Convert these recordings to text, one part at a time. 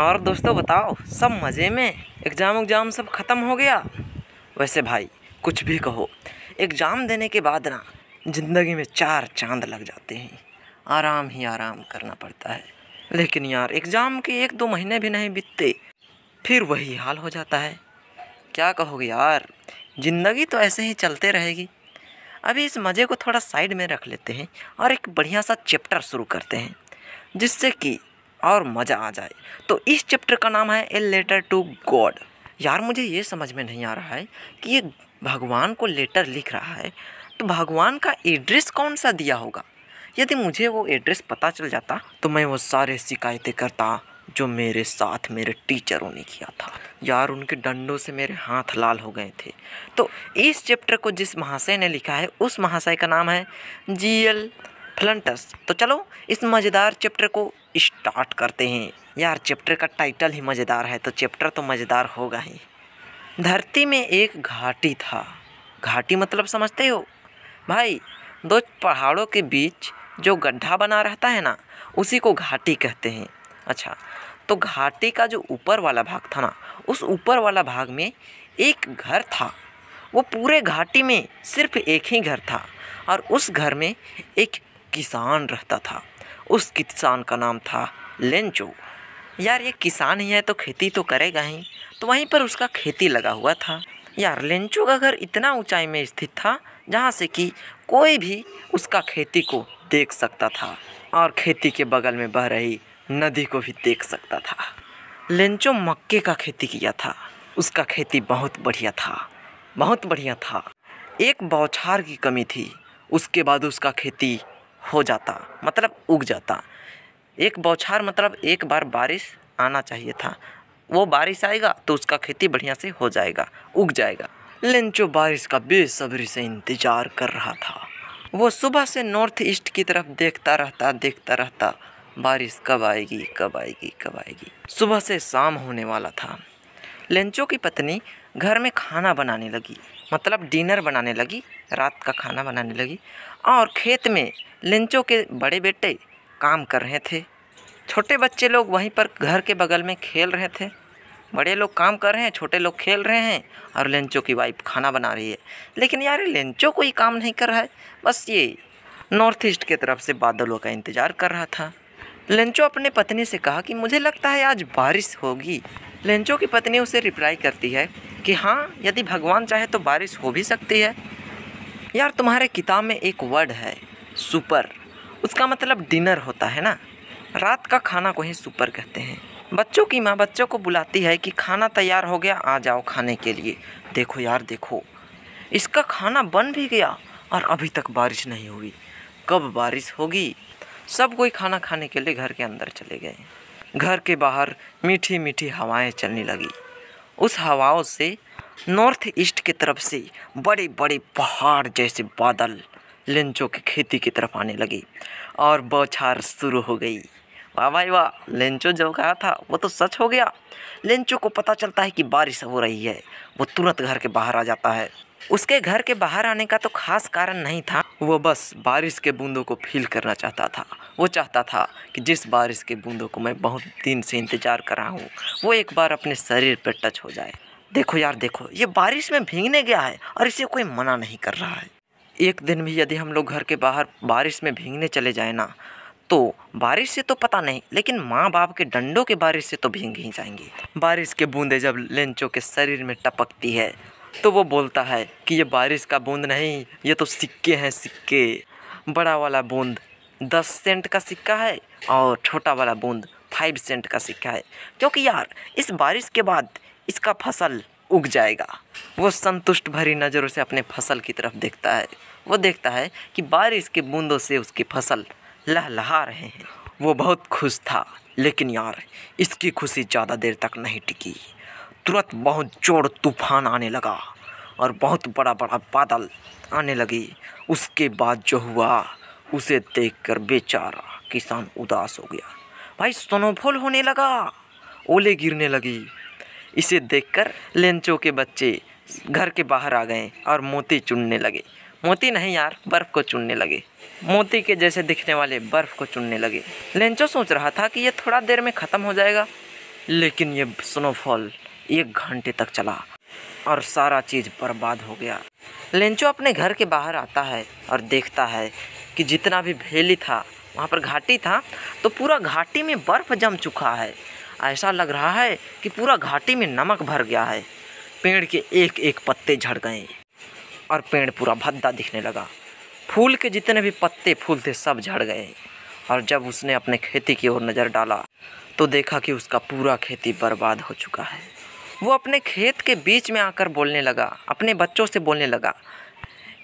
और दोस्तों बताओ सब मज़े में एग्ज़ाम उग्ज़ाम सब ख़त्म हो गया वैसे भाई कुछ भी कहो एग्ज़ाम देने के बाद ना ज़िंदगी में चार चांद लग जाते हैं आराम ही आराम करना पड़ता है लेकिन यार एग्ज़ाम के एक दो महीने भी नहीं बीतते फिर वही हाल हो जाता है क्या कहोगे यार ज़िंदगी तो ऐसे ही चलते रहेगी अभी इस मज़े को थोड़ा साइड में रख लेते हैं और एक बढ़िया सा चैप्टर शुरू करते हैं जिससे कि और मज़ा आ जाए तो इस चैप्टर का नाम है ए लेटर टू गॉड यार मुझे ये समझ में नहीं आ रहा है कि ये भगवान को लेटर लिख रहा है तो भगवान का एड्रेस कौन सा दिया होगा यदि मुझे वो एड्रेस पता चल जाता तो मैं वो सारे शिकायतें करता जो मेरे साथ मेरे टीचरों ने किया था यार उनके डंडों से मेरे हाथ लाल हो गए थे तो इस चैप्टर को जिस महाशय ने लिखा है उस महाशय का नाम है जी एल फ्लंटस तो चलो इस मज़ेदार चैप्टर को स्टार्ट करते हैं यार चैप्टर का टाइटल ही मज़ेदार है तो चैप्टर तो मज़ेदार होगा ही धरती में एक घाटी था घाटी मतलब समझते हो भाई दो पहाड़ों के बीच जो गड्ढा बना रहता है ना उसी को घाटी कहते हैं अच्छा तो घाटी का जो ऊपर वाला भाग था ना उस ऊपर वाला भाग में एक घर था वो पूरे घाटी में सिर्फ एक ही घर था और उस घर में एक किसान रहता था उस किसान का नाम था लेंचो यार ये किसान ही है तो खेती तो करेगा ही तो वहीं पर उसका खेती लगा हुआ था यार लेंचो का घर इतना ऊंचाई में स्थित था जहाँ से कि कोई भी उसका खेती को देख सकता था और खेती के बगल में बह रही नदी को भी देख सकता था लेंचो मक्के का खेती किया था उसका खेती बहुत बढ़िया था बहुत बढ़िया था एक बौछार की कमी थी उसके बाद उसका खेती हो जाता मतलब उग जाता एक बौछार मतलब एक बार बारिश आना चाहिए था वो बारिश आएगा तो उसका खेती बढ़िया से हो जाएगा उग जाएगा लेंचो बारिश का बेसब्री से इंतज़ार कर रहा था वो सुबह से नॉर्थ ईस्ट की तरफ देखता रहता देखता रहता बारिश कब आएगी कब आएगी कब आएगी सुबह से शाम होने वाला था लेंचो की पत्नी घर में खाना बनाने लगी मतलब डिनर बनाने लगी रात का खाना बनाने लगी और खेत में लिंचों के बड़े बेटे काम कर रहे थे छोटे बच्चे लोग वहीं पर घर के बगल में खेल रहे थे बड़े लोग काम कर रहे हैं छोटे लोग खेल रहे हैं और लंचो की वाइफ खाना बना रही है लेकिन यार लंचो कोई काम नहीं कर रहा है बस ये नॉर्थ ईस्ट की तरफ से बादलों का इंतज़ार कर रहा था लंचो अपने पत्नी से कहा कि मुझे लगता है आज बारिश होगी लंचो की पत्नी उसे रिप्लाई करती है कि हाँ यदि भगवान चाहे तो बारिश हो भी सकती है यार तुम्हारे किताब में एक वर्ड है सुपर उसका मतलब डिनर होता है ना रात का खाना को ही सुपर कहते हैं बच्चों की माँ बच्चों को बुलाती है कि खाना तैयार हो गया आ जाओ खाने के लिए देखो यार देखो इसका खाना बन भी गया और अभी तक बारिश नहीं हुई कब बारिश होगी सब कोई खाना खाने के लिए घर के अंदर चले गए घर के बाहर मीठी मीठी हवाएं चलने लगी उस हवाओं से नॉर्थ ईस्ट की तरफ से बड़े बड़े पहाड़ जैसे बादल लेंचों की खेती की तरफ आने लगे और बौछार शुरू हो गई वाह भाई वाह लेंचो जो कहा था वो तो सच हो गया लेंचो को पता चलता है कि बारिश हो रही है वो तुरंत घर के बाहर आ जाता है उसके घर के बाहर आने का तो खास कारण नहीं था वो बस बारिश के बूंदों को फील करना चाहता था वो चाहता था कि जिस बारिश के बूंदों को मैं बहुत दिन से इंतज़ार कर रहा हूँ वो एक बार अपने शरीर पर टच हो जाए देखो यार देखो ये बारिश में भीगने गया है और इसे कोई मना नहीं कर रहा है एक दिन भी यदि हम लोग घर के बाहर बारिश में भीगने चले जाए ना तो बारिश से तो पता नहीं लेकिन माँ बाप के डंडों के बारिश से तो भींग ही जाएंगे बारिश के बूंदे जब लेंचो के शरीर में टपकती है तो वो बोलता है कि ये बारिश का बूंद नहीं ये तो सिक्के हैं सिक्के बड़ा वाला बूंद दस सेंट का सिक्का है और छोटा वाला बूंद फाइव सेंट का सिक्का है क्योंकि यार इस बारिश के बाद इसका फसल उग जाएगा वो संतुष्ट भरी नज़रों से अपने फसल की तरफ देखता है वो देखता है कि बारिश के बूंदों से उसकी फसल लहलहा रहे हैं वो बहुत खुश था लेकिन यार इसकी खुशी ज़्यादा देर तक नहीं टिकी तुरंत बहुत जोर तूफान आने लगा और बहुत बड़ा बड़ा बादल आने लगी उसके बाद जो हुआ उसे देखकर बेचारा किसान उदास हो गया भाई स्नोफॉल होने लगा ओले गिरने लगी इसे देखकर लेंचो के बच्चे घर के बाहर आ गए और मोती चुनने लगे मोती नहीं यार बर्फ़ को चुनने लगे मोती के जैसे दिखने वाले बर्फ़ को चुनने लगे लेंचो सोच रहा था कि यह थोड़ा देर में ख़त्म हो जाएगा लेकिन ये स्नोफॉल एक घंटे तक चला और सारा चीज़ बर्बाद हो गया लेंचो अपने घर के बाहर आता है और देखता है कि जितना भी भेली था वहाँ पर घाटी था तो पूरा घाटी में बर्फ़ जम चुका है ऐसा लग रहा है कि पूरा घाटी में नमक भर गया है पेड़ के एक एक पत्ते झड़ गए और पेड़ पूरा भद्दा दिखने लगा फूल के जितने भी पत्ते फूल थे सब झड़ गए और जब उसने अपने खेती की ओर नज़र डाला तो देखा कि उसका पूरा खेती बर्बाद हो चुका है वो अपने खेत के बीच में आकर बोलने लगा अपने बच्चों से बोलने लगा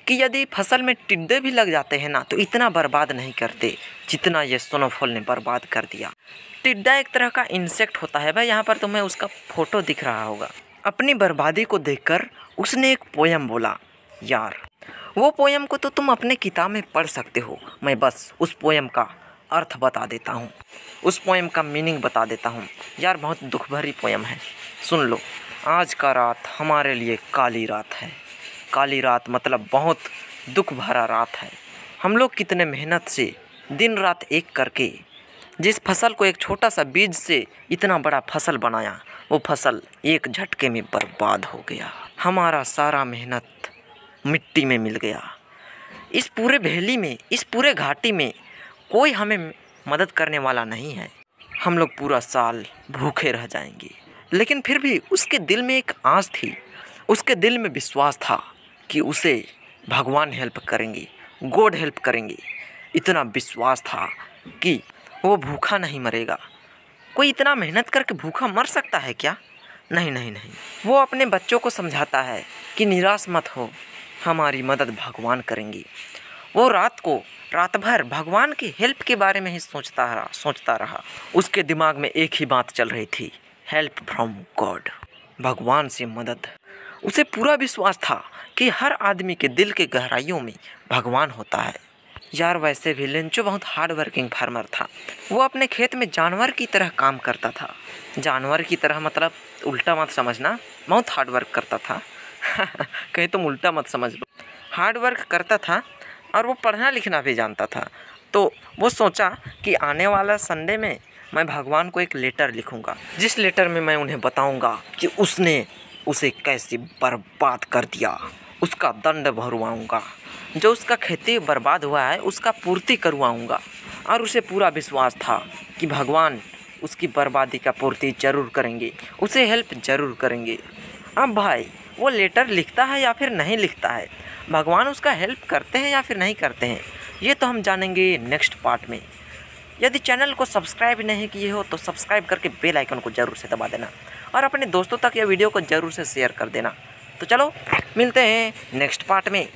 कि यदि फसल में टिड्डे भी लग जाते हैं ना तो इतना बर्बाद नहीं करते जितना ये सोनोफॉल ने बर्बाद कर दिया टिड्डा एक तरह का इंसेक्ट होता है भाई यहाँ पर तुम्हें उसका फोटो दिख रहा होगा अपनी बर्बादी को देखकर उसने एक पोयम बोला यार वो पोयम को तो तुम अपने किताब में पढ़ सकते हो मैं बस उस पोयम का अर्थ बता देता हूँ उस पोएम का मीनिंग बता देता हूँ यार बहुत दुख भरी पोएम है सुन लो आज का रात हमारे लिए काली रात है काली रात मतलब बहुत दुख भरा रात है हम लोग कितने मेहनत से दिन रात एक करके जिस फसल को एक छोटा सा बीज से इतना बड़ा फसल बनाया वो फसल एक झटके में बर्बाद हो गया हमारा सारा मेहनत मिट्टी में मिल गया इस पूरे वैली में इस पूरे घाटी में कोई हमें मदद करने वाला नहीं है हम लोग पूरा साल भूखे रह जाएंगे लेकिन फिर भी उसके दिल में एक आस थी उसके दिल में विश्वास था कि उसे भगवान हेल्प करेंगे गॉड हेल्प करेंगे इतना विश्वास था कि वो भूखा नहीं मरेगा कोई इतना मेहनत करके भूखा मर सकता है क्या नहीं नहीं नहीं वो अपने बच्चों को समझाता है कि निराश मत हो हमारी मदद भगवान करेंगे वो रात को रात भर भगवान की हेल्प के बारे में ही सोचता रहा सोचता रहा उसके दिमाग में एक ही बात चल रही थी हेल्प फ्रॉम गॉड भगवान से मदद उसे पूरा विश्वास था कि हर आदमी के दिल के गहराइयों में भगवान होता है यार वैसे भी लिंचो बहुत हार्ड वर्किंग फार्मर था वो अपने खेत में जानवर की तरह काम करता था जानवर की तरह मतलब उल्टा मत समझना बहुत हार्ड वर्क करता था कहीं तुम उल्टा मत समझ लो हार्ड वर्क करता था और वो पढ़ना लिखना भी जानता था तो वो सोचा कि आने वाला संडे में मैं भगवान को एक लेटर लिखूँगा जिस लेटर में मैं उन्हें बताऊँगा कि उसने उसे कैसे बर्बाद कर दिया उसका दंड भरवाऊँगा जो उसका खेती बर्बाद हुआ है उसका पूर्ति करवाऊँगा और उसे पूरा विश्वास था कि भगवान उसकी बर्बादी का पूर्ति जरूर करेंगे उसे हेल्प जरूर करेंगे अब भाई वो लेटर लिखता है या फिर नहीं लिखता है भगवान उसका हेल्प करते हैं या फिर नहीं करते हैं ये तो हम जानेंगे नेक्स्ट पार्ट में यदि चैनल को सब्सक्राइब नहीं किए हो तो सब्सक्राइब करके बेल आइकन को ज़रूर से दबा देना और अपने दोस्तों तक यह वीडियो को ज़रूर से शेयर कर देना तो चलो मिलते हैं नेक्स्ट पार्ट में